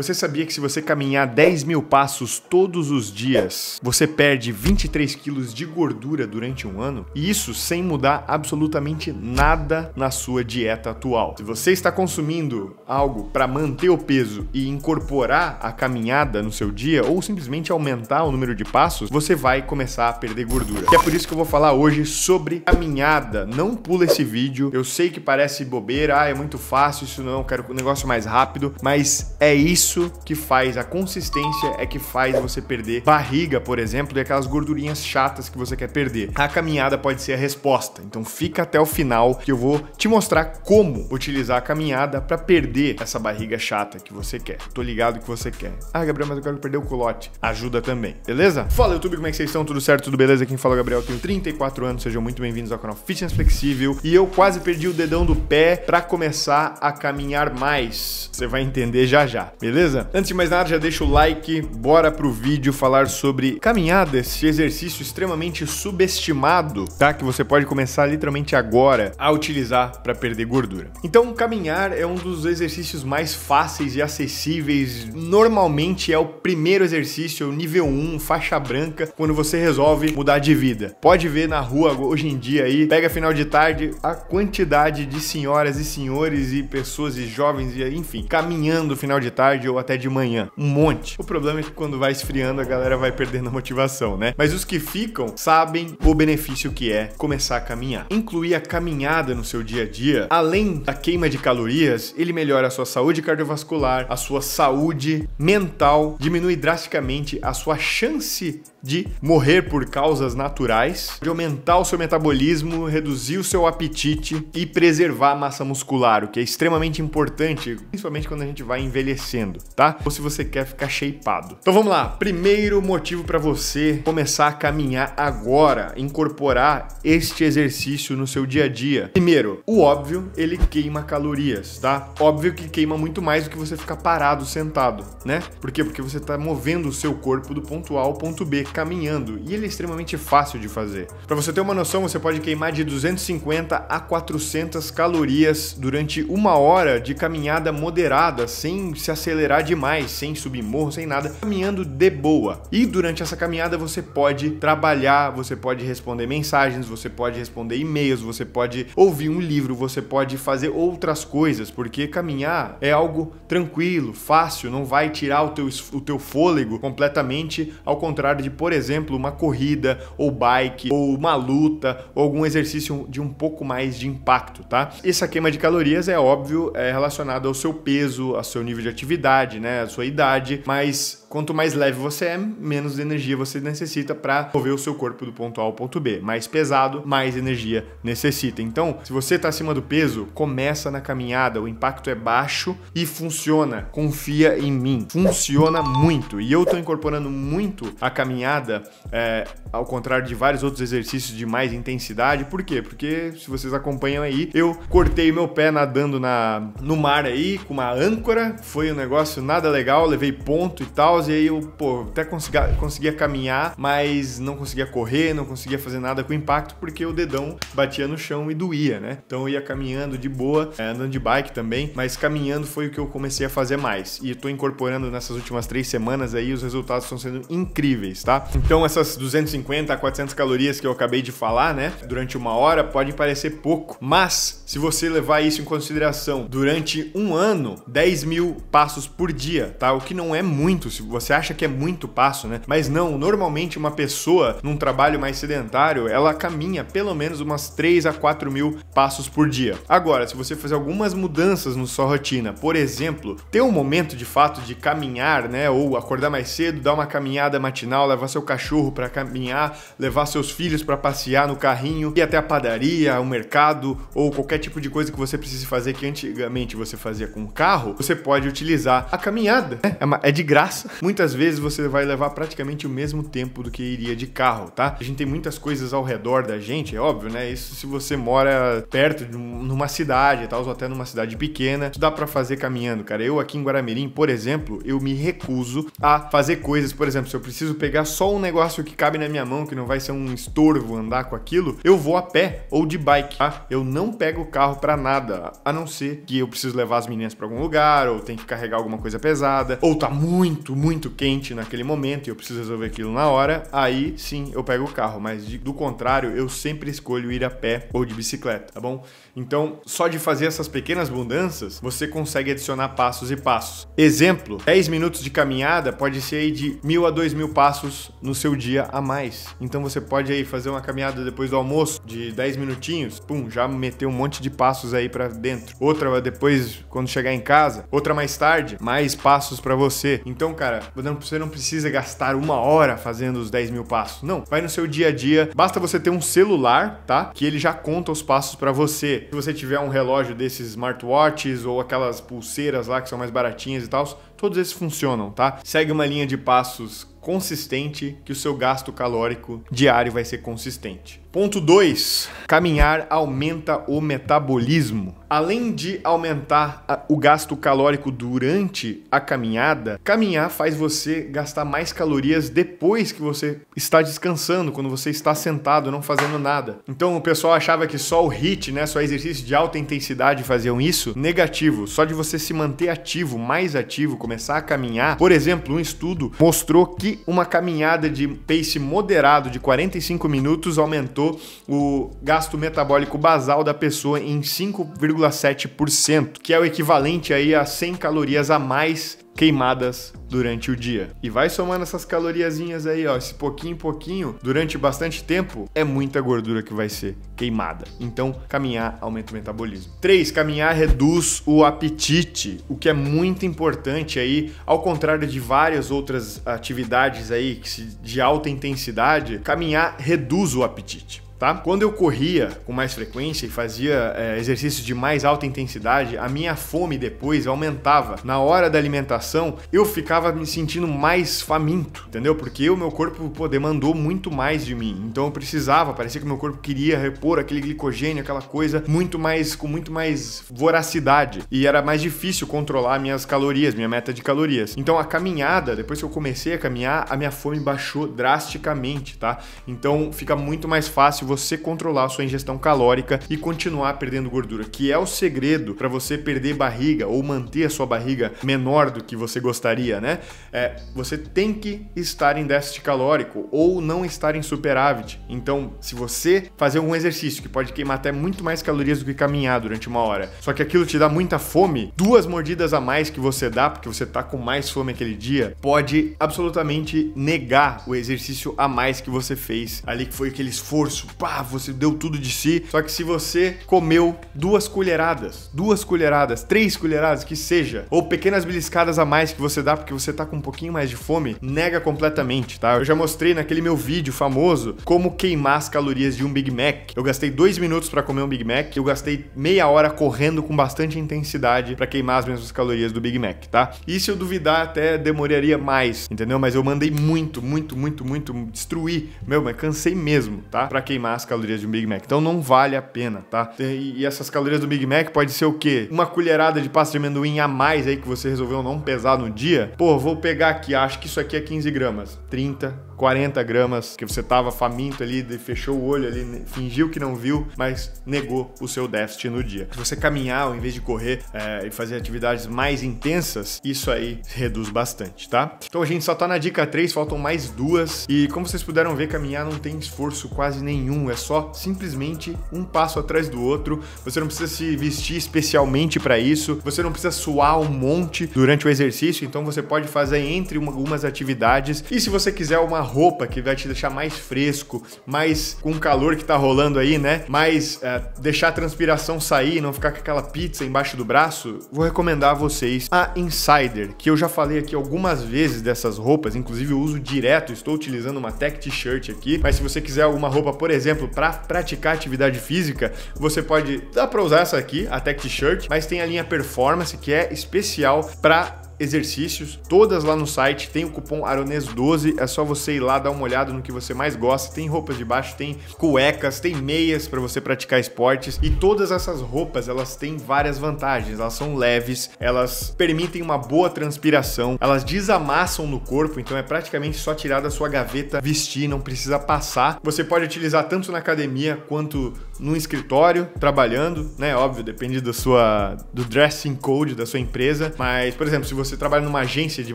Você sabia que se você caminhar 10 mil passos todos os dias, você perde 23 quilos de gordura durante um ano? E isso sem mudar absolutamente nada na sua dieta atual. Se você está consumindo algo para manter o peso e incorporar a caminhada no seu dia, ou simplesmente aumentar o número de passos, você vai começar a perder gordura. E é por isso que eu vou falar hoje sobre caminhada. Não pula esse vídeo. Eu sei que parece bobeira, ah, é muito fácil, isso não, quero um negócio mais rápido, mas é isso isso que faz a consistência é que faz você perder barriga, por exemplo, e aquelas gordurinhas chatas que você quer perder. A caminhada pode ser a resposta. Então fica até o final que eu vou te mostrar como utilizar a caminhada para perder essa barriga chata que você quer. Tô ligado que você quer. Ah, Gabriel, mas eu quero perder o culote. Ajuda também, beleza? Fala YouTube, como é que vocês estão? Tudo certo? Tudo beleza? Quem fala é o Gabriel, tenho 34 anos, sejam muito bem-vindos ao canal Fitness Flexível e eu quase perdi o dedão do pé para começar a caminhar mais. Você vai entender já já, beleza? beleza? Antes de mais nada, já deixa o like, bora pro vídeo falar sobre caminhada, esse exercício extremamente subestimado, tá? Que você pode começar literalmente agora a utilizar para perder gordura. Então, caminhar é um dos exercícios mais fáceis e acessíveis. Normalmente é o primeiro exercício, é o nível 1, faixa branca, quando você resolve mudar de vida. Pode ver na rua hoje em dia aí, pega final de tarde, a quantidade de senhoras e senhores e pessoas e jovens e enfim, caminhando final de tarde tarde ou até de manhã. Um monte. O problema é que quando vai esfriando, a galera vai perdendo a motivação, né? Mas os que ficam sabem o benefício que é começar a caminhar. Incluir a caminhada no seu dia a dia, além da queima de calorias, ele melhora a sua saúde cardiovascular, a sua saúde mental, diminui drasticamente a sua chance de morrer por causas naturais, de aumentar o seu metabolismo, reduzir o seu apetite e preservar a massa muscular, o que é extremamente importante, principalmente quando a gente vai envelhecendo, tá? Ou se você quer ficar shapeado. Então vamos lá, primeiro motivo para você começar a caminhar agora, incorporar este exercício no seu dia a dia. Primeiro, o óbvio, ele queima calorias, tá? Óbvio que queima muito mais do que você ficar parado sentado, né? Por quê? Porque você tá movendo o seu corpo do ponto A ao ponto B caminhando e ele é extremamente fácil de fazer. Para você ter uma noção, você pode queimar de 250 a 400 calorias durante uma hora de caminhada moderada, sem se acelerar demais, sem subir morro, sem nada, caminhando de boa. E durante essa caminhada você pode trabalhar, você pode responder mensagens, você pode responder e-mails, você pode ouvir um livro, você pode fazer outras coisas, porque caminhar é algo tranquilo, fácil, não vai tirar o teu, o teu fôlego completamente, ao contrário de por exemplo, uma corrida, ou bike, ou uma luta, ou algum exercício de um pouco mais de impacto, tá? Essa queima de calorias é óbvio, é relacionada ao seu peso, ao seu nível de atividade, né, à sua idade, mas Quanto mais leve você é, menos energia você necessita para mover o seu corpo do ponto A ao ponto B. Mais pesado, mais energia necessita. Então, se você está acima do peso, começa na caminhada, o impacto é baixo e funciona. Confia em mim, funciona muito. E eu estou incorporando muito a caminhada, é, ao contrário de vários outros exercícios de mais intensidade. Por quê? Porque se vocês acompanham aí, eu cortei meu pé nadando na, no mar aí com uma âncora, foi um negócio nada legal, levei ponto e tal e aí eu, pô, até conseguia, conseguia caminhar, mas não conseguia correr, não conseguia fazer nada com impacto porque o dedão batia no chão e doía, né? Então eu ia caminhando de boa, eh, andando de bike também, mas caminhando foi o que eu comecei a fazer mais. E eu tô incorporando nessas últimas três semanas aí, os resultados estão sendo incríveis, tá? Então essas 250 a 400 calorias que eu acabei de falar, né, durante uma hora, podem parecer pouco, mas se você levar isso em consideração durante um ano, 10 mil passos por dia, tá? O que não é muito se você acha que é muito passo, né? Mas não, normalmente uma pessoa num trabalho mais sedentário, ela caminha pelo menos umas 3 a 4 mil passos por dia. Agora, se você fazer algumas mudanças na sua rotina, por exemplo, ter um momento de fato de caminhar, né? Ou acordar mais cedo, dar uma caminhada matinal, levar seu cachorro para caminhar, levar seus filhos para passear no carrinho, ir até a padaria, o mercado ou qualquer tipo de coisa que você precise fazer que antigamente você fazia com o carro, você pode utilizar a caminhada. Né? É, é de graça muitas vezes você vai levar praticamente o mesmo tempo do que iria de carro, tá? A gente tem muitas coisas ao redor da gente, é óbvio, né? Isso se você mora perto de numa cidade, tal, ou até numa cidade pequena, dá para fazer caminhando, cara. Eu aqui em Guaramirim, por exemplo, eu me recuso a fazer coisas, por exemplo, se eu preciso pegar só um negócio que cabe na minha mão, que não vai ser um estorvo andar com aquilo, eu vou a pé ou de bike, tá? Eu não pego o carro para nada, a não ser que eu preciso levar as meninas para algum lugar ou tem que carregar alguma coisa pesada, ou tá muito, muito muito quente naquele momento e eu preciso resolver aquilo na hora, aí sim eu pego o carro, mas do contrário, eu sempre escolho ir a pé ou de bicicleta, tá bom? Então, só de fazer essas pequenas mudanças, você consegue adicionar passos e passos. Exemplo, 10 minutos de caminhada pode ser aí de mil a dois mil passos no seu dia a mais. Então você pode aí fazer uma caminhada depois do almoço de 10 minutinhos, pum, já meter um monte de passos aí para dentro. Outra depois quando chegar em casa, outra mais tarde, mais passos para você. Então, cara, você não precisa gastar uma hora fazendo os 10 mil passos. Não, vai no seu dia a dia. Basta você ter um celular, tá? Que ele já conta os passos para você. Se você tiver um relógio desses smartwatches ou aquelas pulseiras lá que são mais baratinhas e tal, todos esses funcionam, tá? Segue uma linha de passos consistente, que o seu gasto calórico diário vai ser consistente. Ponto 2. Caminhar aumenta o metabolismo. Além de aumentar a, o gasto calórico durante a caminhada, caminhar faz você gastar mais calorias depois que você está descansando, quando você está sentado, não fazendo nada. Então o pessoal achava que só o HIIT, né, só exercício de alta intensidade faziam isso. Negativo. Só de você se manter ativo, mais ativo, começar a caminhar. Por exemplo, um estudo mostrou que que uma caminhada de pace moderado de 45 minutos aumentou o gasto metabólico basal da pessoa em 5,7%, que é o equivalente aí a 100 calorias a mais queimadas durante o dia. E vai somando essas caloriazinhas aí, ó, esse pouquinho pouquinho, durante bastante tempo, é muita gordura que vai ser queimada. Então, caminhar aumenta o metabolismo. 3. Caminhar reduz o apetite, o que é muito importante aí, ao contrário de várias outras atividades aí de alta intensidade, caminhar reduz o apetite tá? Quando eu corria com mais frequência e fazia é, exercícios de mais alta intensidade, a minha fome depois aumentava. Na hora da alimentação, eu ficava me sentindo mais faminto, entendeu? Porque o meu corpo pô, demandou muito mais de mim. Então eu precisava, parecia que meu corpo queria repor aquele glicogênio, aquela coisa muito mais com muito mais voracidade e era mais difícil controlar minhas calorias, minha meta de calorias. Então a caminhada, depois que eu comecei a caminhar, a minha fome baixou drasticamente, tá? Então fica muito mais fácil você controlar a sua ingestão calórica e continuar perdendo gordura, que é o segredo para você perder barriga ou manter a sua barriga menor do que você gostaria, né? É, você tem que estar em déficit calórico ou não estar em superávit. Então, se você fazer algum exercício que pode queimar até muito mais calorias do que caminhar durante uma hora, só que aquilo te dá muita fome, duas mordidas a mais que você dá porque você tá com mais fome aquele dia, pode absolutamente negar o exercício a mais que você fez ali que foi aquele esforço pá, você deu tudo de si. Só que se você comeu duas colheradas, duas colheradas, três colheradas, que seja, ou pequenas beliscadas a mais que você dá porque você tá com um pouquinho mais de fome, nega completamente, tá? Eu já mostrei naquele meu vídeo famoso como queimar as calorias de um Big Mac. Eu gastei dois minutos para comer um Big Mac, eu gastei meia hora correndo com bastante intensidade para queimar as mesmas calorias do Big Mac, tá? E se eu duvidar, até demoraria mais, entendeu? Mas eu mandei muito, muito, muito, muito destruir. Meu, mas cansei mesmo, tá? Pra queimar as calorias de um Big Mac. Então não vale a pena, tá? E, essas calorias do Big Mac pode ser o quê? Uma colherada de pasta de amendoim a mais aí que você resolveu não pesar no dia. Pô, vou pegar aqui, acho que isso aqui é 15 gramas. 30, 40 gramas, que você tava faminto ali, fechou o olho ali, fingiu que não viu, mas negou o seu déficit no dia. Se você caminhar ao invés de correr é, e fazer atividades mais intensas, isso aí reduz bastante, tá? Então a gente só tá na dica 3, faltam mais duas. E como vocês puderam ver, caminhar não tem esforço quase nenhum, é só simplesmente um passo atrás do outro. Você não precisa se vestir especialmente para isso, você não precisa suar um monte durante o exercício, então você pode fazer entre algumas atividades. E se você quiser uma roupa que vai te deixar mais fresco, mais com o calor que tá rolando aí, né? Mais é, deixar a transpiração sair, não ficar com aquela pizza embaixo do braço, vou recomendar a vocês a Insider, que eu já falei aqui algumas vezes dessas roupas, inclusive eu uso direto, estou utilizando uma tech t-shirt aqui, mas se você quiser alguma roupa, por exemplo, para praticar atividade física, você pode, dá para usar essa aqui, a tech t-shirt, mas tem a linha performance que é especial para exercícios, todas lá no site. Tem o cupom Arones12, é só você ir lá dar uma olhada no que você mais gosta. Tem roupas de baixo, tem cuecas, tem meias para você praticar esportes e todas essas roupas, elas têm várias vantagens. Elas são leves, elas permitem uma boa transpiração, elas desamassam no corpo, então é praticamente só tirar da sua gaveta, vestir, não precisa passar. Você pode utilizar tanto na academia quanto no escritório, trabalhando, né? Óbvio, depende da sua do dressing code da sua empresa, mas por exemplo, se você você trabalha numa agência de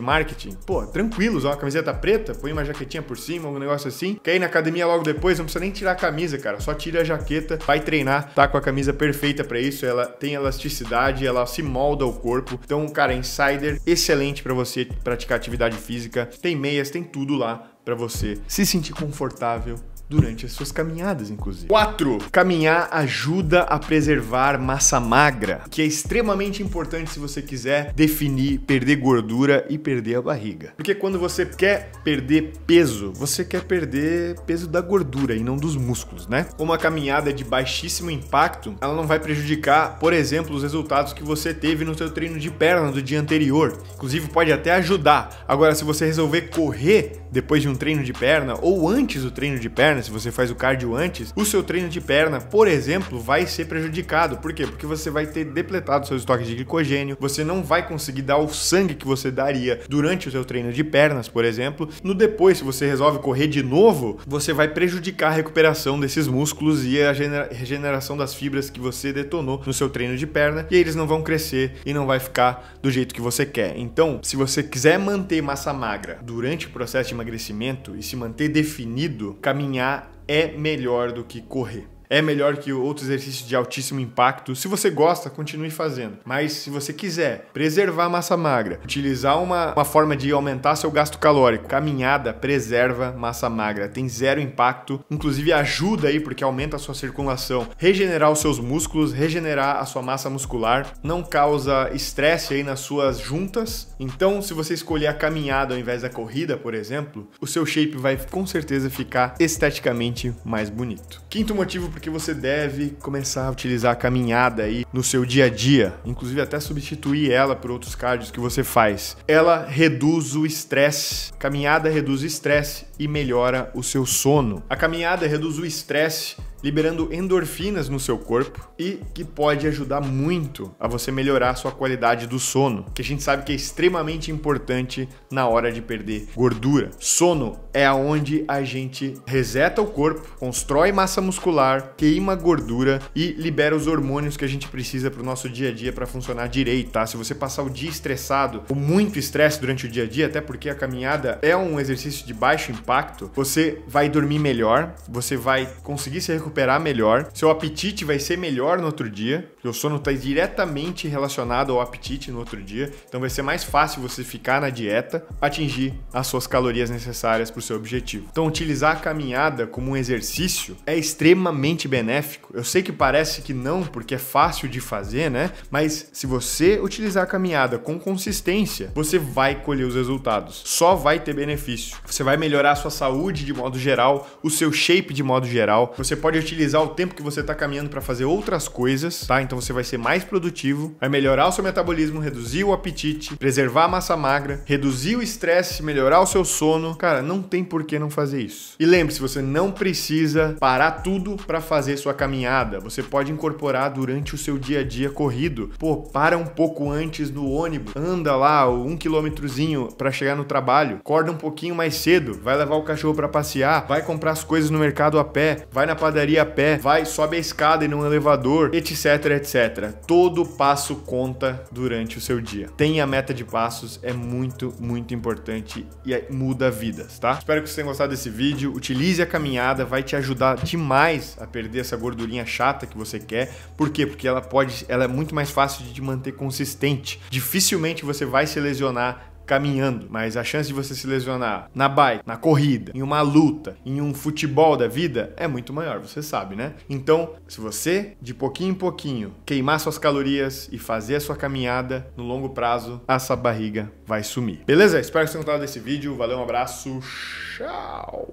marketing, pô, tranquilo, ó, uma camiseta preta, põe uma jaquetinha por cima, um negócio assim. Quer ir na academia logo depois, não precisa nem tirar a camisa, cara. Só tira a jaqueta, vai treinar, tá com a camisa perfeita para isso. Ela tem elasticidade, ela se molda ao corpo. Então, cara, Insider, excelente para você praticar atividade física. Tem meias, tem tudo lá para você se sentir confortável durante as suas caminhadas, inclusive. 4. Caminhar ajuda a preservar massa magra, que é extremamente importante se você quiser definir, perder gordura e perder a barriga. Porque quando você quer perder peso, você quer perder peso da gordura e não dos músculos, né? Uma caminhada de baixíssimo impacto, ela não vai prejudicar, por exemplo, os resultados que você teve no seu treino de perna do dia anterior. Inclusive pode até ajudar. Agora, se você resolver correr depois de um treino de perna ou antes do treino de perna, perna, se você faz o cardio antes, o seu treino de perna, por exemplo, vai ser prejudicado. Por quê? Porque você vai ter depletado seu estoque de glicogênio, você não vai conseguir dar o sangue que você daria durante o seu treino de pernas, por exemplo. No depois, se você resolve correr de novo, você vai prejudicar a recuperação desses músculos e a regeneração das fibras que você detonou no seu treino de perna, e eles não vão crescer e não vai ficar do jeito que você quer. Então, se você quiser manter massa magra durante o processo de emagrecimento e se manter definido, caminhar é melhor do que correr é melhor que outros exercícios de altíssimo impacto. Se você gosta, continue fazendo. Mas se você quiser preservar a massa magra, utilizar uma, uma forma de aumentar seu gasto calórico, caminhada preserva massa magra, tem zero impacto, inclusive ajuda aí porque aumenta a sua circulação, regenerar os seus músculos, regenerar a sua massa muscular, não causa estresse aí nas suas juntas. Então, se você escolher a caminhada ao invés da corrida, por exemplo, o seu shape vai com certeza ficar esteticamente mais bonito. Quinto motivo porque você deve começar a utilizar a caminhada aí no seu dia a dia, inclusive até substituir ela por outros cardios que você faz. Ela reduz o estresse, caminhada reduz o estresse e melhora o seu sono. A caminhada reduz o estresse liberando endorfinas no seu corpo e que pode ajudar muito a você melhorar a sua qualidade do sono, que a gente sabe que é extremamente importante na hora de perder gordura. Sono é aonde a gente reseta o corpo, constrói massa muscular, queima gordura e libera os hormônios que a gente precisa para o nosso dia a dia para funcionar direito, tá? Se você passar o dia estressado ou muito estresse durante o dia a dia, até porque a caminhada é um exercício de baixo impacto, você vai dormir melhor, você vai conseguir se recuperar recuperar melhor, seu apetite vai ser melhor no outro dia, o sono está diretamente relacionado ao apetite no outro dia, então vai ser mais fácil você ficar na dieta, atingir as suas calorias necessárias para o seu objetivo. Então, utilizar a caminhada como um exercício é extremamente benéfico. Eu sei que parece que não, porque é fácil de fazer, né? Mas se você utilizar a caminhada com consistência, você vai colher os resultados. Só vai ter benefício. Você vai melhorar a sua saúde de modo geral, o seu shape de modo geral. Você pode utilizar o tempo que você está caminhando para fazer outras coisas, tá? Então você vai ser mais produtivo, vai melhorar o seu metabolismo, reduzir o apetite, preservar a massa magra, reduzir o estresse, melhorar o seu sono. Cara, não tem por que não fazer isso. E lembre-se, você não precisa parar tudo para fazer sua caminhada. Você pode incorporar durante o seu dia a dia corrido. Pô, para um pouco antes no ônibus, anda lá um quilômetrozinho para chegar no trabalho, acorda um pouquinho mais cedo, vai levar o cachorro para passear, vai comprar as coisas no mercado a pé, vai na padaria padaria a pé, vai, sobe a escada e um é elevador, etc, etc. Todo passo conta durante o seu dia. Tenha meta de passos, é muito, muito importante e é, muda vidas, tá? Espero que vocês tenham gostado desse vídeo. Utilize a caminhada, vai te ajudar demais a perder essa gordurinha chata que você quer. Por quê? Porque ela pode, ela é muito mais fácil de te manter consistente. Dificilmente você vai se lesionar caminhando, mas a chance de você se lesionar na bike, na corrida, em uma luta, em um futebol da vida é muito maior, você sabe, né? Então, se você de pouquinho em pouquinho queimar suas calorias e fazer a sua caminhada no longo prazo, essa barriga vai sumir. Beleza? Espero que você tenha gostado desse vídeo. Valeu, um abraço. Tchau.